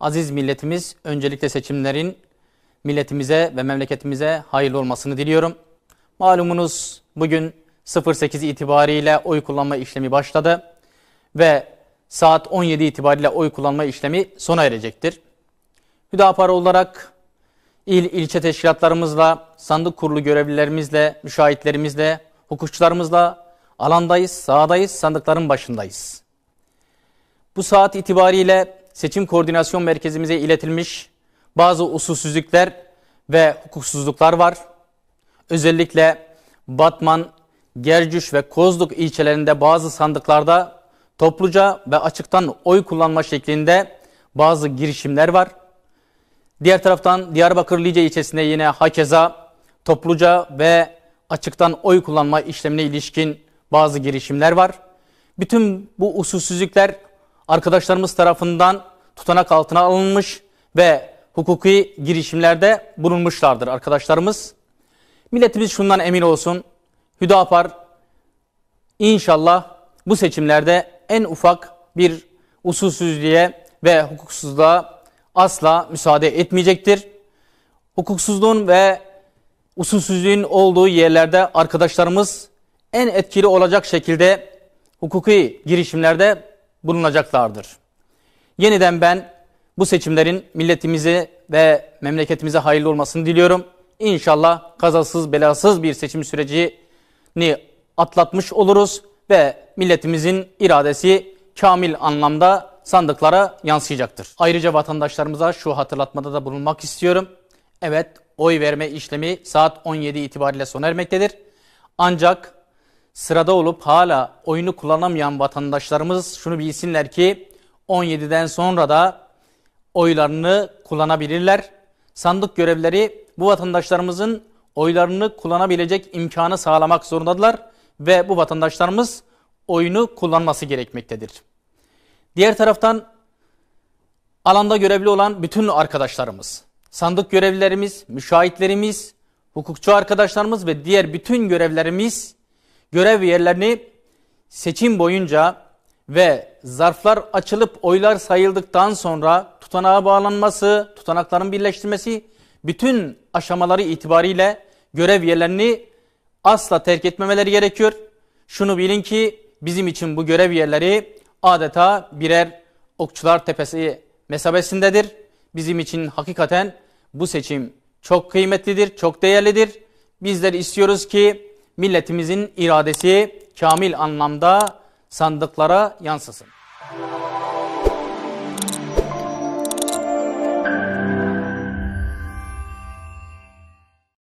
Aziz milletimiz öncelikle seçimlerin milletimize ve memleketimize hayırlı olmasını diliyorum. Malumunuz bugün 08 itibariyle oy kullanma işlemi başladı ve saat 17 itibariyle oy kullanma işlemi sona erecektir. Hüdapar olarak il ilçe teşkilatlarımızla, sandık kurulu görevlilerimizle, müşahitlerimizle, hukukçularımızla alandayız, sahadayız, sandıkların başındayız. Bu saat itibariyle seçim koordinasyon merkezimize iletilmiş bazı usulsüzlükler ve hukuksuzluklar var. Özellikle Batman, Gercüş ve Kozluk ilçelerinde bazı sandıklarda topluca ve açıktan oy kullanma şeklinde bazı girişimler var. Diğer taraftan Diyarbakır Lice ilçesinde yine hakeza topluca ve açıktan oy kullanma işlemine ilişkin bazı girişimler var. Bütün bu usulsüzlükler arkadaşlarımız tarafından tutanak altına alınmış ve hukuki girişimlerde bulunmuşlardır arkadaşlarımız. Milletimiz şundan emin olsun. Hüdapar inşallah bu seçimlerde en ufak bir usulsüzlüğe ve hukuksuzluğa asla müsaade etmeyecektir. Hukuksuzluğun ve usulsüzlüğün olduğu yerlerde arkadaşlarımız en etkili olacak şekilde hukuki girişimlerde bulunacaklardır. Yeniden ben bu seçimlerin milletimize ve memleketimize hayırlı olmasını diliyorum. İnşallah kazasız belasız bir seçim sürecini atlatmış oluruz ve milletimizin iradesi kamil anlamda sandıklara yansıyacaktır. Ayrıca vatandaşlarımıza şu hatırlatmada da bulunmak istiyorum. Evet oy verme işlemi saat 17 itibariyle sona ermektedir. Ancak sırada olup hala oyunu kullanamayan vatandaşlarımız şunu bilsinler ki 17'den sonra da oylarını kullanabilirler. Sandık görevleri bu vatandaşlarımızın oylarını kullanabilecek imkanı sağlamak zorundadılar ve bu vatandaşlarımız oyunu kullanması gerekmektedir. Diğer taraftan alanda görevli olan bütün arkadaşlarımız, sandık görevlilerimiz, müşahitlerimiz, hukukçu arkadaşlarımız ve diğer bütün görevlerimiz görev yerlerini seçim boyunca ve zarflar açılıp oylar sayıldıktan sonra tutanağa bağlanması, tutanakların birleştirmesi bütün aşamaları itibariyle görev yerlerini asla terk etmemeleri gerekiyor. Şunu bilin ki bizim için bu görev yerleri adeta birer okçular tepesi mesabesindedir. Bizim için hakikaten bu seçim çok kıymetlidir, çok değerlidir. Bizler istiyoruz ki milletimizin iradesi kamil anlamda sandıklara yansısın.